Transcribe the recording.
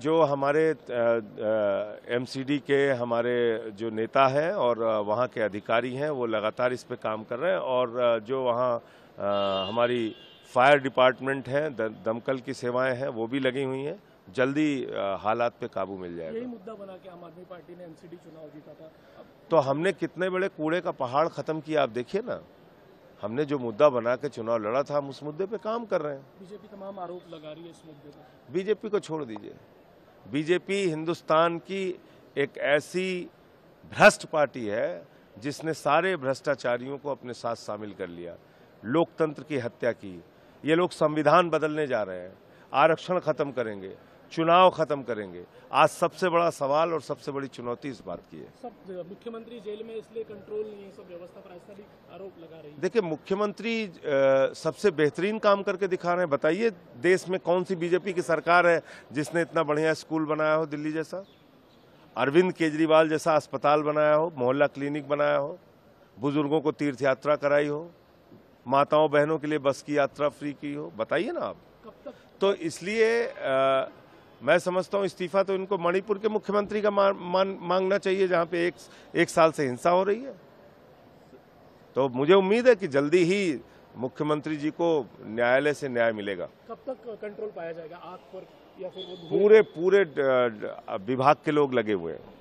जो हमारे एमसीडी के हमारे जो नेता हैं और वहाँ के अधिकारी हैं वो लगातार इस पे काम कर रहे हैं और जो वहाँ हमारी फायर डिपार्टमेंट है दमकल की सेवाएं हैं वो भी लगी हुई हैं जल्दी हालात पे काबू मिल जाएगा यही मुद्दा बना के आम आदमी पार्टी ने एमसीडी चुनाव जीता था तो हमने कितने बड़े कूड़े का पहाड़ खत्म किया आप देखिए ना हमने जो मुद्दा बना के चुनाव लड़ा था हम उस मुद्दे पे काम कर रहे हैं बीजेपी तमाम आरोप लगा रही है इस मुद्दे पर बीजेपी को छोड़ दीजिए बीजेपी हिंदुस्तान की एक ऐसी भ्रष्ट पार्टी है जिसने सारे भ्रष्टाचारियों को अपने साथ शामिल कर लिया लोकतंत्र की हत्या की ये लोग संविधान बदलने जा रहे हैं आरक्षण खत्म करेंगे चुनाव खत्म करेंगे आज सबसे बड़ा सवाल और सबसे बड़ी चुनौती इस बात की है मुख्यमंत्री जेल में इसलिए कंट्रोल नहीं है सब व्यवस्था पर ऐसा भी आरोप लगा रही है देखिए मुख्यमंत्री सबसे बेहतरीन काम करके दिखा रहे हैं बताइए देश में कौन सी बीजेपी की सरकार है जिसने इतना बढ़िया स्कूल बनाया हो दिल्ली जैसा अरविंद केजरीवाल जैसा अस्पताल बनाया हो मोहल्ला क्लिनिक बनाया हो बुजुर्गों को तीर्थ यात्रा कराई हो माताओं बहनों के लिए बस की यात्रा फ्री की हो बताइए ना आप तो इसलिए मैं समझता हूँ इस्तीफा तो इनको मणिपुर के मुख्यमंत्री का मान, मा, मांगना चाहिए जहाँ पे एक एक साल से हिंसा हो रही है तो मुझे उम्मीद है कि जल्दी ही मुख्यमंत्री जी को न्यायालय से न्याय मिलेगा कब तक कंट्रोल पाया जाएगा आग पर या फिर वो पूरे पूरे विभाग के लोग लगे हुए हैं